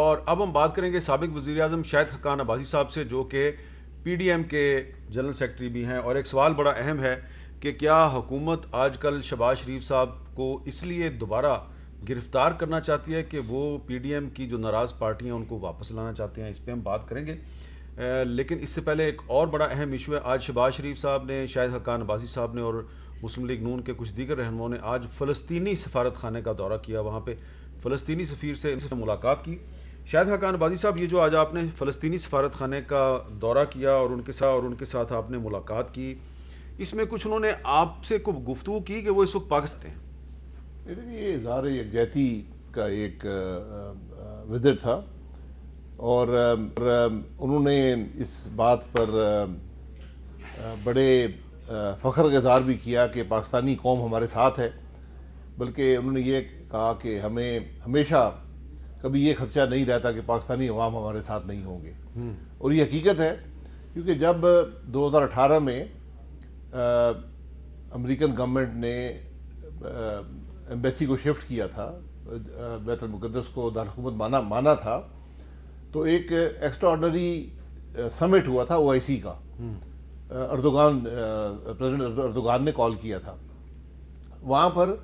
और अब हम बात करेंगे सबक वज़ी अजम शाहिद हकान अबाजी साहब से जो कि पी डी एम के जनरल सेक्रटरी भी हैं और एक सवाल बड़ा अहम है कि क्या हुकूमत आज कल शबाज शरीफ साहब को इसलिए दोबारा गिरफ़्तार करना चाहती है कि वो पी डी एम की जो नाराज़ पार्टियाँ उनको वापस लाना चाहते हैं इस पर हम बात करेंगे लेकिन इससे पहले एक और बड़ा अहम इशू है आज शबाज शरीफ साहब ने शाहिद हकान अबाज़ी साहब ने और मुस्लिम लीग नून के कुछ दीगर रहनुमाओं ने आज फ़लस्तनी सफारत खाना का दौरा किया वहाँ पर फ़लस्तनी सफ़ीर से इनसे मुलाकात की शायद हकान बादी साहब ये जो आज आपने फ़लस्तनी सफारत खाने का दौरा किया और उनके साथ और उनके साथ आपने मुलाकात की इसमें कुछ उन्होंने आपसे कुछ गुफ्तु की कि वो इस वक्त पाकिस्तान हैं ये इजहार यकजहती का एक विजिट था और उन्होंने इस बात पर बड़े फ़ख्र का इजहार भी किया कि पाकिस्तानी कौम हमारे साथ है बल्कि उन्होंने ये कहा कि हमें हमेशा कभी ये खदशा नहीं रहता कि पाकिस्तानी अवाम हमारे साथ नहीं होंगे और ये हकीकत है क्योंकि जब 2018 में अमेरिकन गवर्नमेंट ने एम्बेसी को शिफ्ट किया था बैतुलमक़दस को दारकूमत माना माना था तो एक एक्स्ट्रा ऑर्डनरी समिट हुआ था ओ का अर्दोगान प्रेसिडेंट अर्दोगान ने कॉल किया था वहाँ पर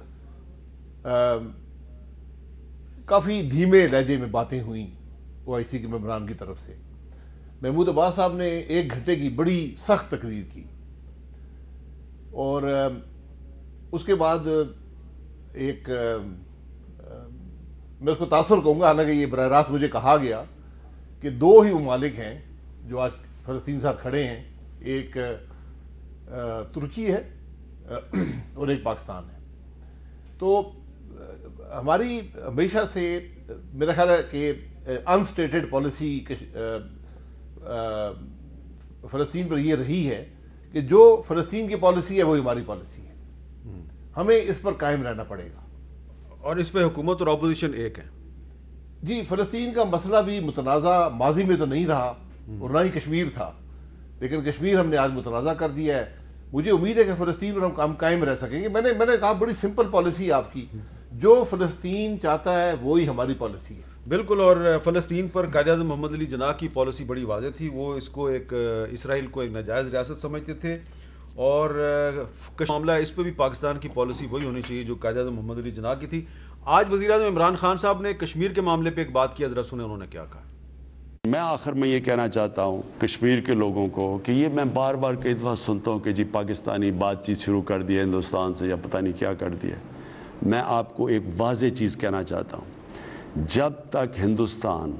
काफ़ी धीमे लहजे में बातें हुई ओ के मम्बरान की तरफ से महमूद अब्बास साहब ने एक घंटे की बड़ी सख्त तकरीर की और उसके बाद एक मैं उसको तासर कहूँगा हालांकि ये बर रास्त मुझे कहा गया कि दो ही ममालिक हैं जो आज फलस्तीन साथ खड़े हैं एक तुर्की है और एक पाकिस्तान है तो हमारी हमेशा से मेरा ख्याल है कि अनस्टेटेड पॉलिसी फ़लस्तीन पर यह रही है कि जो फ़लस्तीन की पॉलिसी है वही हमारी पॉलिसी है हम्म। हमें इस पर कायम रहना पड़ेगा और इस पर हुकूमत और अपोजिशन एक है जी फ़लस्तीन का मसला भी मुतनाज़ा माजी में तो नहीं रहा हम्म। और ना ही कश्मीर था लेकिन कश्मीर हमने आज मुतनाज़ा कर दिया है मुझे उम्मीद है कि फ़लस्तीन पर हम काम कायम रह सकेंगे मैंने मैंने कहा बड़ी सिंपल पॉलिसी आपकी हम्म। जो फ़लस्तीन चाहता है वही हमारी पॉलिसी है बिल्कुल और फ़लस्तीन पर कायद मोहम्मद अली जना की पॉलिसी बड़ी वाज थी वो इसको एक इसराइल को एक नाजायज़ रियासत समझते थे और मामला इस पर भी पाकिस्तान की पॉलिसी वही होनी चाहिए जो कायद मोहम्मद अली जना की थी आज वजी अजम इमरान खान साहब ने कश्मीर के मामले पर एक बात किया जरा सुने उन्होंने क्या कहा मैं आखिर में ये कहना चाहता हूँ कश्मीर के लोगों को कि ये मैं बार बार कई दफ़ा सुनता हूँ कि जी पाकिस्तानी बातचीत शुरू कर दी है हिंदुस्तान से या पता नहीं क्या कर दिया है मैं आपको एक वाज चीज़ कहना चाहता हूँ जब तक हिंदुस्तान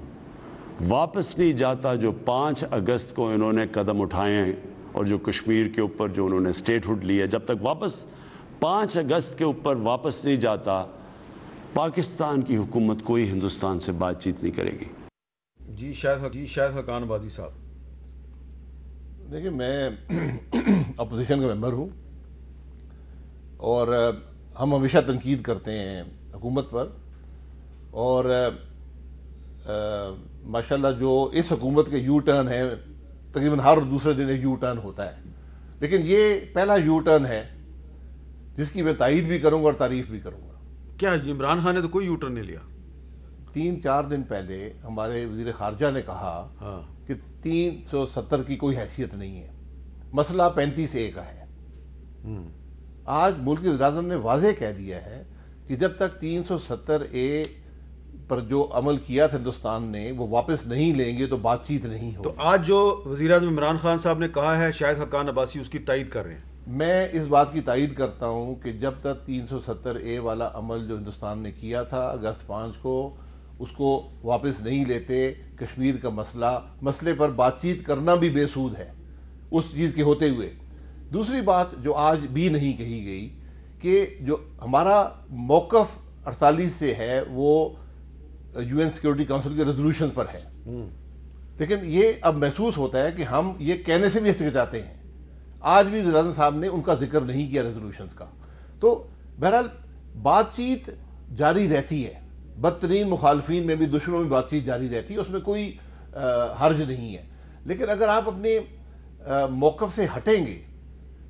वापस नहीं जाता जो पाँच अगस्त को इन्होंने कदम उठाए हैं और जो कश्मीर के ऊपर जो उन्होंने स्टेटहुड हुड लिया जब तक वापस पाँच अगस्त के ऊपर वापस नहीं जाता पाकिस्तान की हुकूमत कोई हिंदुस्तान से बातचीत नहीं करेगी जी शायद जी शायद हकान साहब देखिए मैं अपोजिशन का मेम्बर हूँ और हम हमेशा तनकीद करते हैं हुकूमत पर और माशाल्लाह जो इस हकूमत के यू टर्न है तकरीबन हर दूसरे दिन एक यू टर्न होता है लेकिन ये पहला यू टर्न है जिसकी मैं तइद भी करूँगा और तारीफ भी करूँगा क्या इमरान खान ने तो कोई यू टर्न नहीं लिया तीन चार दिन पहले हमारे वजीर खारजा ने कहा हाँ। कि तीन सौ सत्तर की कोई हैसियत नहीं है मसला पैंतीस ए का है हम्म। आज मुल्क वजराजम ने वाज़ कह दिया है कि जब तक 370 ए पर जो अमल किया था हिंदुस्तान ने वो वापस नहीं लेंगे तो बातचीत नहीं हो तो आज जो वजी अजम इमरान खान साहब ने कहा है शायद हकान अब्बासी उसकी तायद कर रहे हैं मैं इस बात की तायद करता हूँ कि जब तक 370 ए वाला अमल जो हिंदुस्तान ने किया था अगस्त पाँच को उसको वापस नहीं लेते कश्मीर का मसला मसले पर बातचीत करना भी बेसूद है उस चीज़ के होते हुए दूसरी बात जो आज भी नहीं कही गई कि जो हमारा मौक़ अड़तालीस से है वो यूएन सिक्योरिटी काउंसिल के रेजोल्यूशन पर है हम्म। लेकिन ये अब महसूस होता है कि हम ये कहने से भी जाते हैं आज भी वजराजम साहब ने उनका जिक्र नहीं किया रेजोल्यूशन का तो बहरहाल बातचीत जारी रहती है बदतरीन मुखालफी में भी दुश्मनों में बातचीत जारी रहती है उसमें कोई हर्ज नहीं है लेकिन अगर आप अपने मौक़ से हटेंगे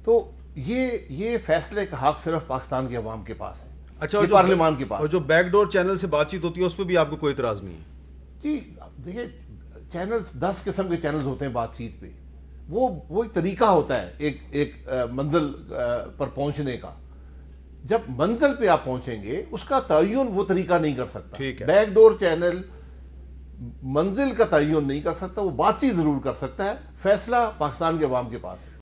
तो ये ये फैसले का हक सिर्फ पाकिस्तान के अवाम के पास है अच्छा और पार्लियामान के पास और जो बैकडोर चैनल से बातचीत होती है उस पर भी आपको कोई इतराज नहीं है जी देखिए चैनल्स दस किस्म के चैनल होते हैं बातचीत पे वो वो एक तरीका होता है एक एक मंजिल पर पहुंचने का जब मंजिल पे आप पहुंचेंगे उसका तयन वो तरीका नहीं कर सकता ठीक है बैकडोर चैनल मंजिल का तयन नहीं कर सकता वो बातचीत ज़रूर कर सकता है फैसला पाकिस्तान के अवाम के पास है